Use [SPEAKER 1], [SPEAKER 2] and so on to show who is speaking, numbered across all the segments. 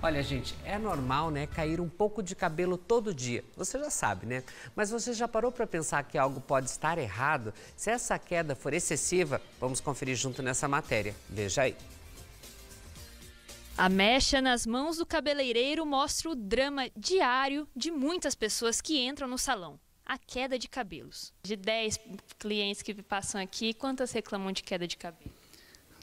[SPEAKER 1] Olha, gente, é normal, né, cair um pouco de cabelo todo dia. Você já sabe, né? Mas você já parou para pensar que algo pode estar errado? Se essa queda for excessiva, vamos
[SPEAKER 2] conferir junto nessa matéria. Veja aí. A mecha nas mãos do cabeleireiro mostra o drama diário de muitas pessoas que entram no salão. A queda de cabelos. De 10 clientes que passam aqui, quantas reclamam de queda de cabelo?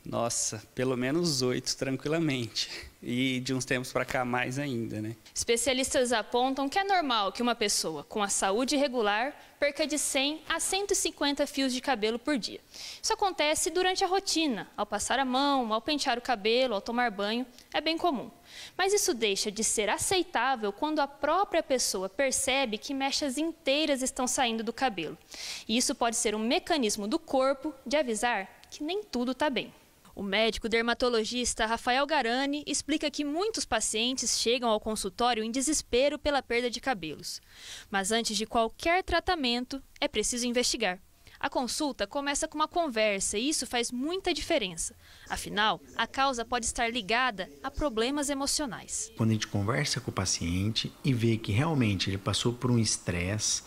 [SPEAKER 1] Nossa, pelo menos oito, tranquilamente. E de uns tempos para cá, mais ainda, né?
[SPEAKER 2] Especialistas apontam que é normal que uma pessoa com a saúde regular perca de 100 a 150 fios de cabelo por dia. Isso acontece durante a rotina, ao passar a mão, ao pentear o cabelo, ao tomar banho, é bem comum. Mas isso deixa de ser aceitável quando a própria pessoa percebe que mechas inteiras estão saindo do cabelo. E isso pode ser um mecanismo do corpo de avisar que nem tudo está bem. O médico dermatologista Rafael Garani explica que muitos pacientes chegam ao consultório em desespero pela perda de cabelos. Mas antes de qualquer tratamento, é preciso investigar. A consulta começa com uma conversa e isso faz muita diferença. Afinal, a causa pode estar ligada a problemas emocionais.
[SPEAKER 3] Quando a gente conversa com o paciente e vê que realmente ele passou por um estresse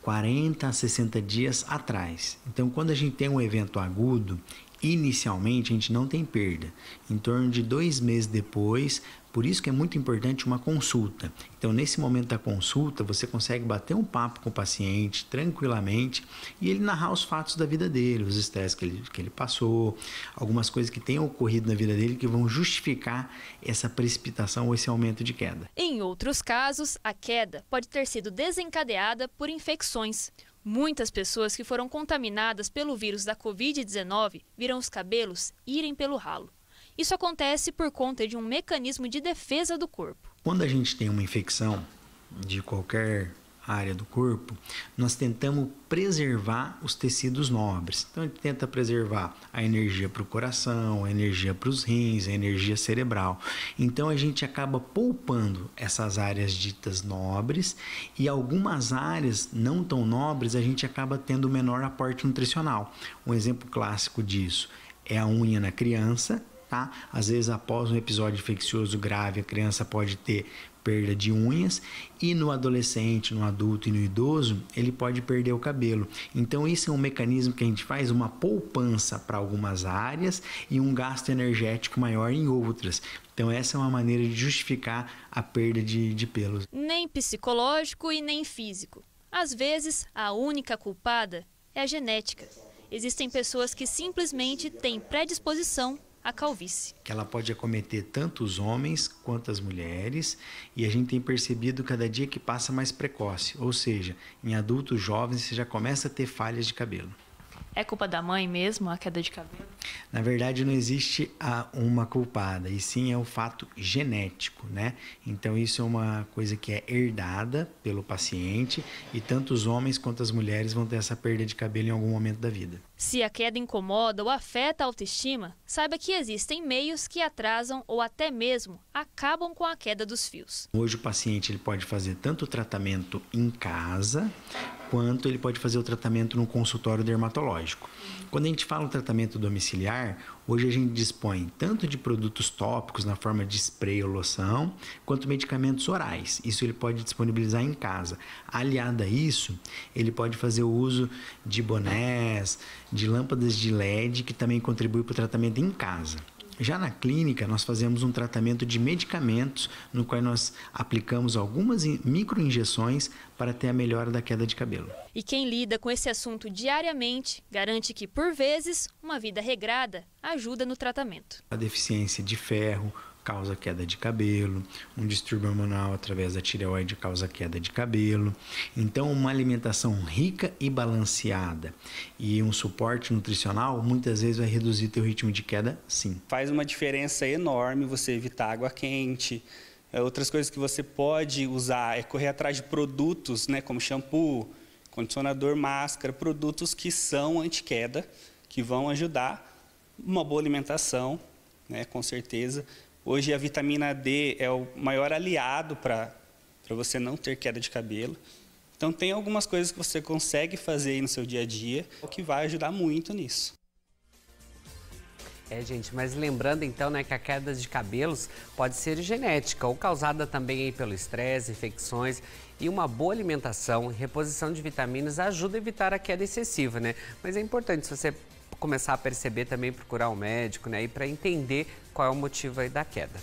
[SPEAKER 3] 40 a 60 dias atrás. Então, quando a gente tem um evento agudo inicialmente a gente não tem perda. Em torno de dois meses depois, por isso que é muito importante uma consulta. Então, nesse momento da consulta, você consegue bater um papo com o paciente tranquilamente e ele narrar os fatos da vida dele, os estresses que ele, que ele passou, algumas coisas que tenham ocorrido na vida dele que vão justificar essa precipitação ou esse aumento de queda.
[SPEAKER 2] Em outros casos, a queda pode ter sido desencadeada por infecções. Muitas pessoas que foram contaminadas pelo vírus da Covid-19 viram os cabelos irem pelo ralo. Isso acontece por conta de um mecanismo de defesa do corpo.
[SPEAKER 3] Quando a gente tem uma infecção de qualquer área do corpo, nós tentamos preservar os tecidos nobres. Então, a gente tenta preservar a energia para o coração, a energia para os rins, a energia cerebral. Então, a gente acaba poupando essas áreas ditas nobres e algumas áreas não tão nobres a gente acaba tendo menor aporte nutricional. Um exemplo clássico disso é a unha na criança tá? Às vezes, após um episódio infeccioso grave, a criança pode ter perda de unhas e no adolescente, no adulto e no idoso, ele pode perder o cabelo. Então isso é um mecanismo que a gente faz uma poupança para algumas áreas e um gasto energético maior em outras. Então essa é uma maneira de justificar a perda de, de pelos.
[SPEAKER 2] Nem psicológico e nem físico. Às vezes, a única culpada é a genética. Existem pessoas que simplesmente têm predisposição a calvície.
[SPEAKER 3] Que ela pode acometer tanto os homens quanto as mulheres, e a gente tem percebido cada dia que passa mais precoce, ou seja, em adultos jovens você já começa a ter falhas de cabelo.
[SPEAKER 2] É culpa da mãe mesmo a queda de cabelo?
[SPEAKER 3] Na verdade, não existe a, uma culpada, e sim é o fato genético, né? Então, isso é uma coisa que é herdada pelo paciente, e tanto os homens quanto as mulheres vão ter essa perda de cabelo em algum momento da vida.
[SPEAKER 2] Se a queda incomoda ou afeta a autoestima, saiba que existem meios que atrasam ou até mesmo acabam com a queda dos fios.
[SPEAKER 3] Hoje, o paciente ele pode fazer tanto o tratamento em casa, quanto ele pode fazer o tratamento no consultório dermatológico. Quando a gente fala em tratamento domiciliar, hoje a gente dispõe tanto de produtos tópicos na forma de spray ou loção, quanto medicamentos orais. Isso ele pode disponibilizar em casa. Aliado a isso, ele pode fazer o uso de bonés, de lâmpadas de LED, que também contribui para o tratamento em casa. Já na clínica, nós fazemos um tratamento de medicamentos, no qual nós aplicamos algumas microinjeções para ter a melhora da queda de cabelo.
[SPEAKER 2] E quem lida com esse assunto diariamente garante que, por vezes, uma vida regrada ajuda no tratamento.
[SPEAKER 3] A deficiência de ferro, causa queda de cabelo, um distúrbio hormonal através da tireoide causa queda de cabelo. Então, uma alimentação rica e balanceada e um suporte nutricional muitas vezes vai reduzir teu ritmo de queda, sim.
[SPEAKER 1] Faz uma diferença enorme você evitar água quente. É, outras coisas que você pode usar é correr atrás de produtos, né, como shampoo, condicionador, máscara, produtos que são anti-queda, que vão ajudar uma boa alimentação, né, com certeza, Hoje a vitamina D é o maior aliado para você não ter queda de cabelo. Então tem algumas coisas que você consegue fazer no seu dia a dia, o que vai ajudar muito nisso. É, gente, mas lembrando então, né, que a queda de cabelos pode ser genética ou causada também aí pelo estresse, infecções e uma boa alimentação, reposição de vitaminas ajuda a evitar a queda excessiva, né? Mas é importante se você começar a perceber também, procurar um médico, né? E para entender qual é o motivo aí da queda.